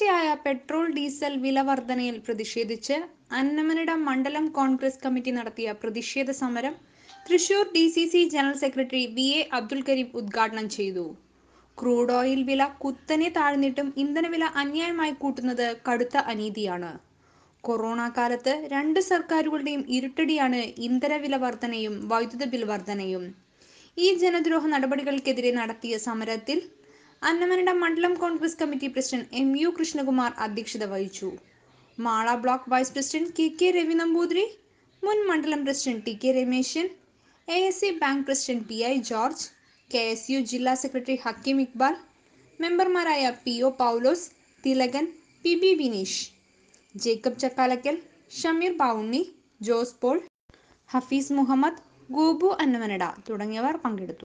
തുടർച്ചയായ petrol diesel വില വർധനയിൽ പ്രതിഷേധിച്ച് അന്നമനട മണ്ഡലം കോൺഗ്രസ് കമ്മിറ്റി നടത്തിയ പ്രതിഷേധ സമരം Thrissur D C C general secretary V A Abdul Kareem ഉദ്ഘാടനം ചെയ്തു ക്രൂഡ് ഓയിൽ വില കുത്തനെ താഴ്ന്നിട്ടും ഇന്ധനവില അന്യായമായി കൂട്ടുന്നത് കടുത്ത അനീതിയാണ് കൊറോണ കാലത്ത് രണ്ട് സർക്കാരുകളുടെയും ഇരുട്ടടിയാണ് ഇന്ധനവില വർധനയും വൈദ്യുത ബിൽ വർധനയും ഈ ജനദ്രോഹ നടപടികൾക്കെതിരെ നടത്തിയ സമരത്തിൽ അന്നമനട മണ്ഡലം Congress committee president M U Krishnakumar അധ്യക്ഷത വഹിച്ചു Mala block vice president K K Ravi Namboothiri മുൻ മണ്ഡലം president T K Rameshan A S C bank president P I George K S U ജില്ലാ സെക്രട്ടറി ഹക്കീം ഇക്ബാൽ മെമ്പർമാരായ P O Paulose Thilakan P B Vineesh Jacob Chakkalakkal Shameer Bavunni Jose Paul Hafeez Muhammad Gopu Annamanada തുടങ്ങിയവർ പങ്കെടുത്തു